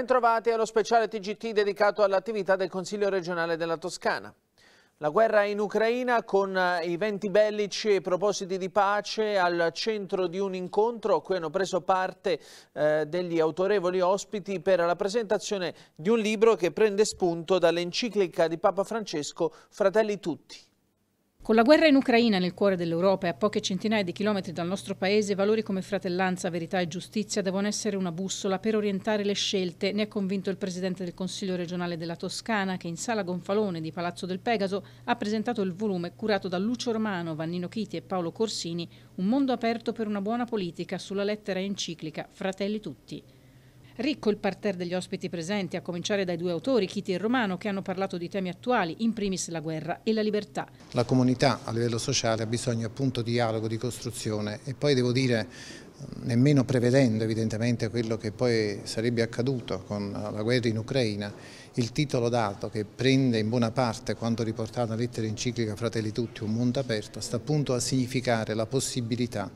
Bentrovati allo speciale TGT dedicato all'attività del Consiglio regionale della Toscana. La guerra in Ucraina con eh, i venti bellici e i propositi di pace al centro di un incontro a cui hanno preso parte eh, degli autorevoli ospiti per la presentazione di un libro che prende spunto dall'enciclica di Papa Francesco Fratelli Tutti. Con la guerra in Ucraina nel cuore dell'Europa e a poche centinaia di chilometri dal nostro paese, valori come fratellanza, verità e giustizia devono essere una bussola per orientare le scelte, ne ha convinto il presidente del Consiglio regionale della Toscana che in sala Gonfalone di Palazzo del Pegaso ha presentato il volume curato da Lucio Romano, Vannino Chiti e Paolo Corsini, Un mondo aperto per una buona politica sulla lettera enciclica Fratelli tutti. Ricco il parterre degli ospiti presenti, a cominciare dai due autori, Chiti e Romano, che hanno parlato di temi attuali, in primis la guerra e la libertà. La comunità a livello sociale ha bisogno appunto di dialogo, di costruzione e poi devo dire nemmeno prevedendo evidentemente quello che poi sarebbe accaduto con la guerra in Ucraina, il titolo dato che prende in buona parte quanto riportato nella lettera enciclica Fratelli Tutti, un mondo aperto, sta appunto a significare la possibilità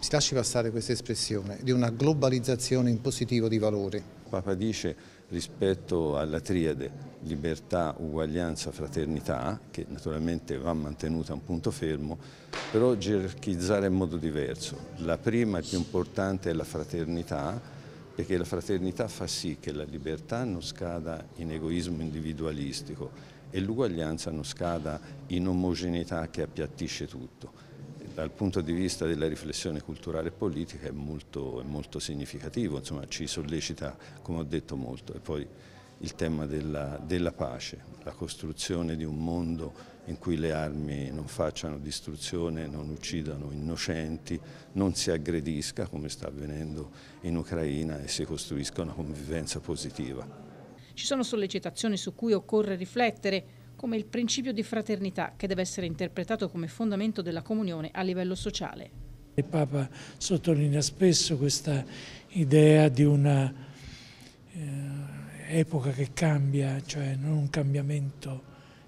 si lasci passare questa espressione, di una globalizzazione in positivo di valori. Papa dice rispetto alla triade libertà, uguaglianza, fraternità, che naturalmente va mantenuta a un punto fermo, però gerarchizzare in modo diverso. La prima e più importante è la fraternità, perché la fraternità fa sì che la libertà non scada in egoismo individualistico e l'uguaglianza non scada in omogeneità che appiattisce tutto dal punto di vista della riflessione culturale e politica è molto, è molto significativo, insomma, ci sollecita, come ho detto, molto. E poi il tema della, della pace, la costruzione di un mondo in cui le armi non facciano distruzione, non uccidano innocenti, non si aggredisca come sta avvenendo in Ucraina e si costruisca una convivenza positiva. Ci sono sollecitazioni su cui occorre riflettere, come il principio di fraternità che deve essere interpretato come fondamento della comunione a livello sociale. Il Papa sottolinea spesso questa idea di una eh, epoca che cambia, cioè non un cambiamento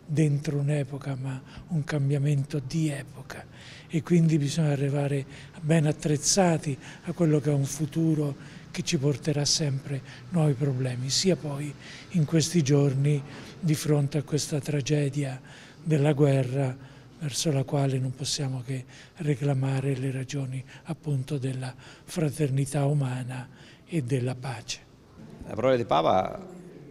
dentro un'epoca, ma un cambiamento di epoca e quindi bisogna arrivare ben attrezzati a quello che è un futuro che ci porterà sempre nuovi problemi, sia poi in questi giorni di fronte a questa tragedia della guerra verso la quale non possiamo che reclamare le ragioni appunto della fraternità umana e della pace. La parola di Papa,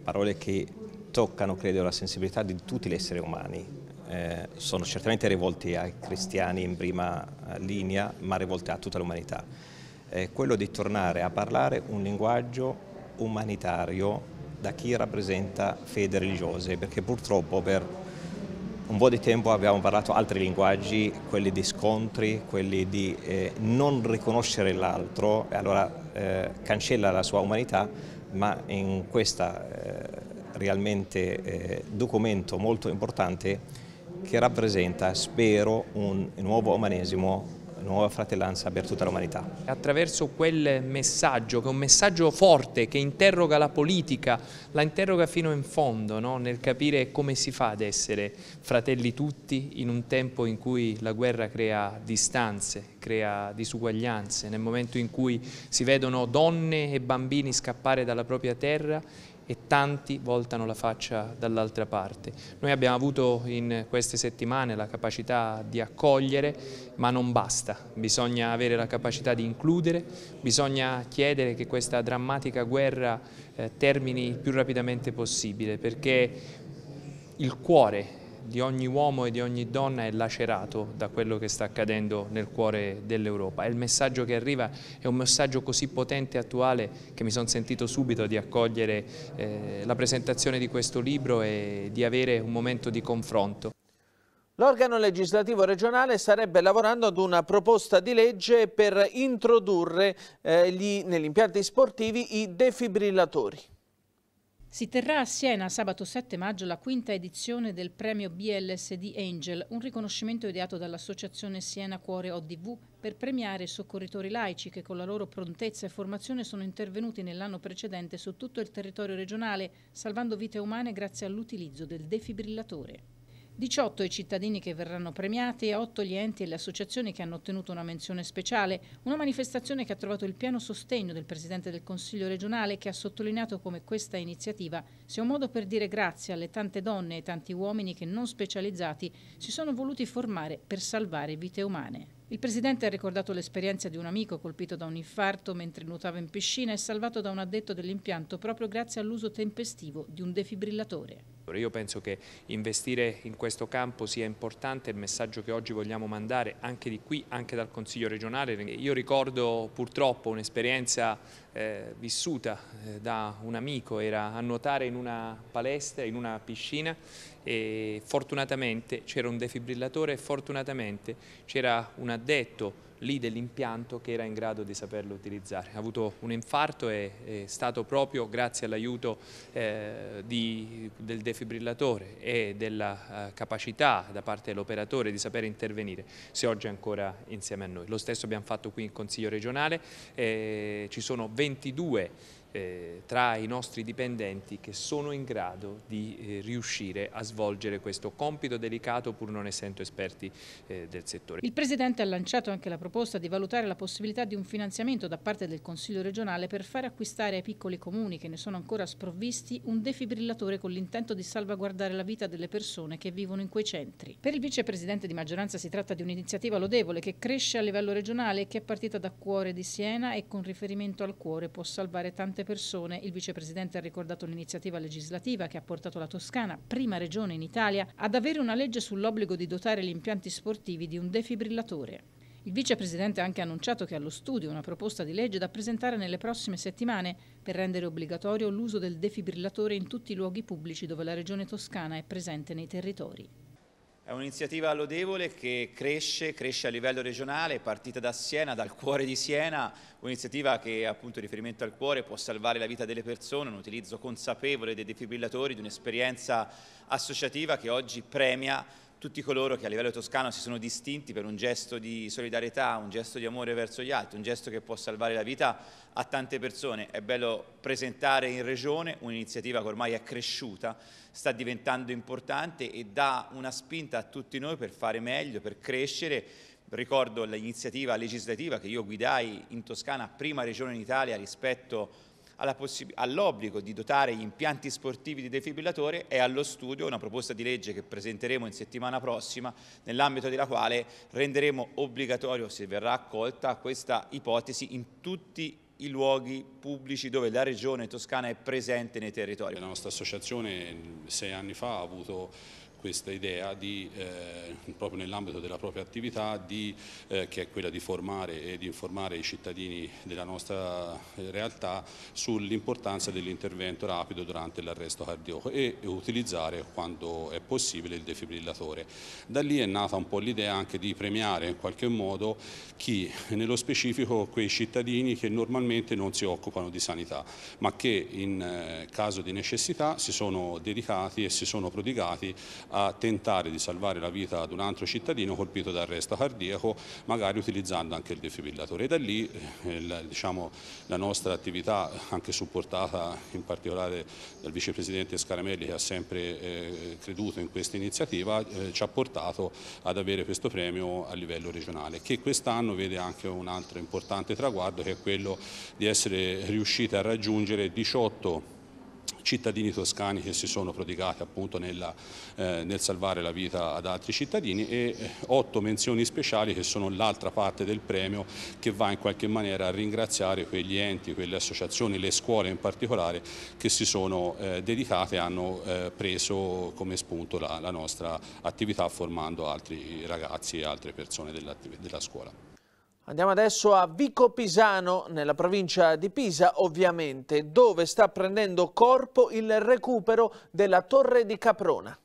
parole che toccano credo la sensibilità di tutti gli esseri umani, eh, sono certamente rivolte ai cristiani in prima eh, linea, ma rivolte a tutta l'umanità è quello di tornare a parlare un linguaggio umanitario da chi rappresenta fede religiose, perché purtroppo per un po' di tempo abbiamo parlato altri linguaggi, quelli di scontri, quelli di eh, non riconoscere l'altro, e allora eh, cancella la sua umanità, ma in questo eh, realmente eh, documento molto importante che rappresenta, spero, un nuovo umanesimo nuova fratellanza per tutta l'umanità. Attraverso quel messaggio, che è un messaggio forte, che interroga la politica, la interroga fino in fondo, no? nel capire come si fa ad essere fratelli tutti in un tempo in cui la guerra crea distanze, crea disuguaglianze, nel momento in cui si vedono donne e bambini scappare dalla propria terra e tanti voltano la faccia dall'altra parte. Noi abbiamo avuto in queste settimane la capacità di accogliere, ma non basta, bisogna avere la capacità di includere, bisogna chiedere che questa drammatica guerra eh, termini il più rapidamente possibile, perché il cuore di ogni uomo e di ogni donna è lacerato da quello che sta accadendo nel cuore dell'Europa. E il messaggio che arriva è un messaggio così potente e attuale che mi sono sentito subito di accogliere eh, la presentazione di questo libro e di avere un momento di confronto. L'organo legislativo regionale starebbe lavorando ad una proposta di legge per introdurre eh, impianti sportivi i defibrillatori. Si terrà a Siena sabato 7 maggio la quinta edizione del premio BLSD Angel, un riconoscimento ideato dall'associazione Siena Cuore ODV per premiare soccorritori laici che con la loro prontezza e formazione sono intervenuti nell'anno precedente su tutto il territorio regionale, salvando vite umane grazie all'utilizzo del defibrillatore. 18 i cittadini che verranno premiati e 8 gli enti e le associazioni che hanno ottenuto una menzione speciale, una manifestazione che ha trovato il pieno sostegno del Presidente del Consiglio regionale che ha sottolineato come questa iniziativa sia un modo per dire grazie alle tante donne e tanti uomini che non specializzati si sono voluti formare per salvare vite umane. Il presidente ha ricordato l'esperienza di un amico colpito da un infarto mentre nuotava in piscina e salvato da un addetto dell'impianto proprio grazie all'uso tempestivo di un defibrillatore settore. Io penso che investire in questo campo sia importante, il messaggio che oggi vogliamo mandare anche di qui, anche dal Consiglio regionale. Io ricordo purtroppo un'esperienza eh, vissuta eh, da un amico, era a nuotare in una palestra, in una piscina e fortunatamente c'era un defibrillatore e fortunatamente c'era un addetto lì dell'impianto che era in grado di saperlo utilizzare. Ha avuto un infarto e è stato proprio grazie all'aiuto eh, del defibrillatore e della eh, capacità da parte dell'operatore di sapere intervenire se oggi è ancora insieme a noi. Lo stesso abbiamo fatto qui in Consiglio regionale, eh, ci sono 22 eh, tra i nostri dipendenti che sono in grado di eh, riuscire a svolgere questo compito delicato pur non essendo esperti eh, del settore. Il Presidente ha lanciato anche la proposta di valutare la possibilità di un finanziamento da parte del Consiglio regionale per far acquistare ai piccoli comuni che ne sono ancora sprovvisti un defibrillatore con l'intento di salvaguardare la vita delle persone che vivono in quei centri. Per il Vicepresidente di maggioranza si tratta di un'iniziativa lodevole che cresce a livello regionale e che è partita da Cuore di Siena e con riferimento al cuore può salvare tante molte persone. Il vicepresidente ha ricordato l'iniziativa legislativa che ha portato la Toscana, prima regione in Italia, ad avere una legge sull'obbligo di dotare gli impianti sportivi di un defibrillatore. Il vicepresidente ha anche annunciato che è allo studio una proposta di legge da presentare nelle prossime settimane per rendere obbligatorio l'uso del defibrillatore in tutti i luoghi pubblici dove la regione toscana è presente nei territori. È un'iniziativa lodevole che cresce, cresce a livello regionale, partita da Siena, dal cuore di Siena, un'iniziativa che appunto in riferimento al cuore può salvare la vita delle persone, un utilizzo consapevole dei defibrillatori, di un'esperienza associativa che oggi premia tutti coloro che a livello toscano si sono distinti per un gesto di solidarietà, un gesto di amore verso gli altri, un gesto che può salvare la vita a tante persone. È bello presentare in regione un'iniziativa che ormai è cresciuta, sta diventando importante e dà una spinta a tutti noi per fare meglio, per crescere. Ricordo l'iniziativa legislativa che io guidai in Toscana, prima regione in Italia rispetto a all'obbligo di dotare gli impianti sportivi di defibrillatore è allo studio una proposta di legge che presenteremo in settimana prossima nell'ambito della quale renderemo obbligatorio se verrà accolta questa ipotesi in tutti i luoghi pubblici dove la regione toscana è presente nei territori. La nostra associazione sei anni fa ha avuto questa idea di, eh, proprio nell'ambito della propria attività di, eh, che è quella di formare e di informare i cittadini della nostra eh, realtà sull'importanza dell'intervento rapido durante l'arresto cardiaco e utilizzare quando è possibile il defibrillatore. Da lì è nata un po' l'idea anche di premiare in qualche modo chi, nello specifico quei cittadini che normalmente non si occupano di sanità, ma che in eh, caso di necessità si sono dedicati e si sono prodigati a tentare di salvare la vita ad un altro cittadino colpito da arresto cardiaco, magari utilizzando anche il defibrillatore. E da lì eh, diciamo, la nostra attività, anche supportata in particolare dal vicepresidente Scaramelli che ha sempre eh, creduto in questa iniziativa, eh, ci ha portato ad avere questo premio a livello regionale, che quest'anno vede anche un altro importante traguardo che è quello di essere riusciti a raggiungere 18 cittadini toscani che si sono prodigati appunto nella, eh, nel salvare la vita ad altri cittadini e eh, otto menzioni speciali che sono l'altra parte del premio che va in qualche maniera a ringraziare quegli enti, quelle associazioni, le scuole in particolare che si sono eh, dedicate e hanno eh, preso come spunto la, la nostra attività formando altri ragazzi e altre persone della, della scuola. Andiamo adesso a Vico Pisano, nella provincia di Pisa ovviamente, dove sta prendendo corpo il recupero della Torre di Caprona.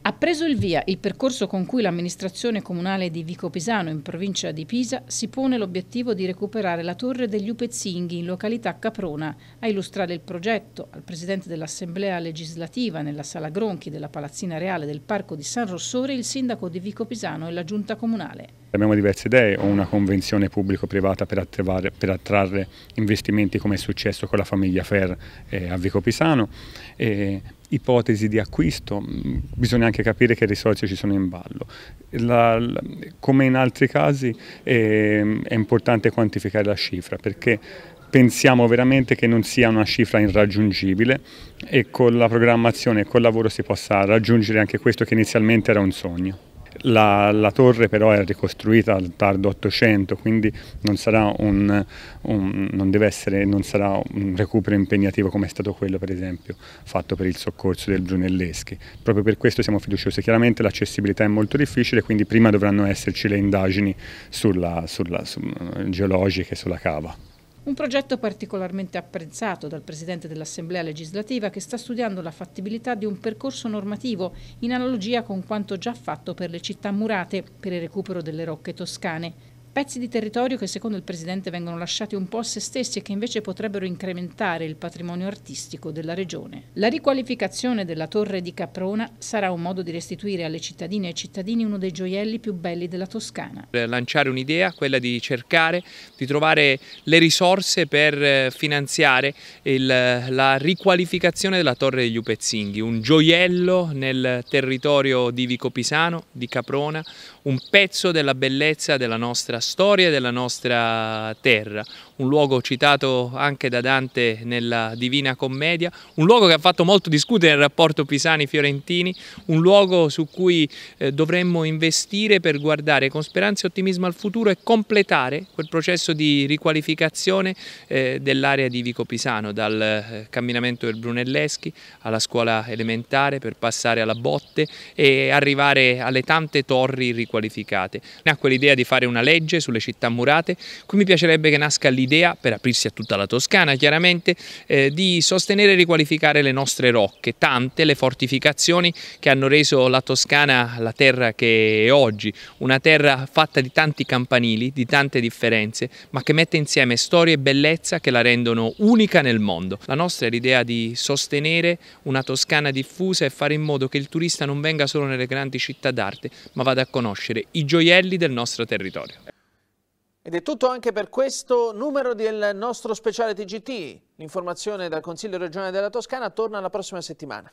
Ha preso il via il percorso con cui l'amministrazione comunale di Vico Pisano, in provincia di Pisa, si pone l'obiettivo di recuperare la torre degli Upezzinghi in località Caprona. A illustrare il progetto al presidente dell'Assemblea legislativa nella sala Gronchi della Palazzina Reale del Parco di San Rossore, il sindaco di Vico Pisano e la giunta comunale. Abbiamo diverse idee, o una convenzione pubblico-privata per, per, attrarre investimenti come è successo con la famiglia Fer eh, a Vico Pisano, eh, ipotesi di acquisto, mm, bisogna anche capire che risorse ci sono in ballo. La, la, come in altri casi eh, è importante quantificare la cifra perché pensiamo veramente che non sia una cifra irraggiungibile e con la programmazione e col lavoro si possa raggiungere anche questo che inizialmente era un sogno. La, la, torre però è ricostruita al tardo 800, quindi non, sarà un, un, non, essere, non sarà un, recupero impegnativo come è stato quello per esempio fatto per il soccorso del Brunelleschi. Proprio per questo siamo fiduciosi. Chiaramente l'accessibilità è molto difficile, quindi prima dovranno esserci le indagini sulla, sulla, su, geologiche sulla cava. Un progetto particolarmente apprezzato dal Presidente dell'Assemblea legislativa che sta studiando la fattibilità di un percorso normativo in analogia con quanto già fatto per le città murate per il recupero delle rocche toscane pezzi di territorio che secondo il Presidente vengono lasciati un po' a se stessi e che invece potrebbero incrementare il patrimonio artistico della regione. La riqualificazione della torre di Caprona sarà un modo di restituire alle cittadine e ai cittadini uno dei gioielli più belli della Toscana. Lanciare un'idea, quella di cercare di trovare le risorse per eh, finanziare il, la riqualificazione della torre degli Upezzinghi, un gioiello nel territorio di Vico Pisano, di Caprona, un pezzo della bellezza della nostra storia della nostra terra, un luogo citato anche da Dante nella Divina Commedia, un luogo che ha fatto molto discutere il rapporto Pisani-Fiorentini, un luogo su cui eh, dovremmo investire per guardare con speranza e ottimismo al futuro e completare quel processo di riqualificazione eh, dell'area di Vico Pisano, dal eh, camminamento del Brunelleschi alla scuola elementare per passare alla botte e arrivare alle tante torri riqualificate. Nacque l'idea di fare una legge sulle città murate, qui mi piacerebbe che nasca l'idea l'idea, per aprirsi a tutta la Toscana chiaramente, eh, di sostenere e riqualificare le nostre rocche, tante le fortificazioni che hanno reso la Toscana la terra che è oggi, una terra fatta di tanti campanili, di tante differenze, ma che mette insieme storia e bellezza che la rendono unica nel mondo. La nostra è l'idea di sostenere una Toscana diffusa e fare in modo che il turista non venga solo nelle grandi città d'arte, ma vada a conoscere i gioielli del nostro territorio. Ed è tutto anche per questo numero del nostro speciale TGT. L'informazione dal Consiglio regionale della Toscana torna la prossima settimana.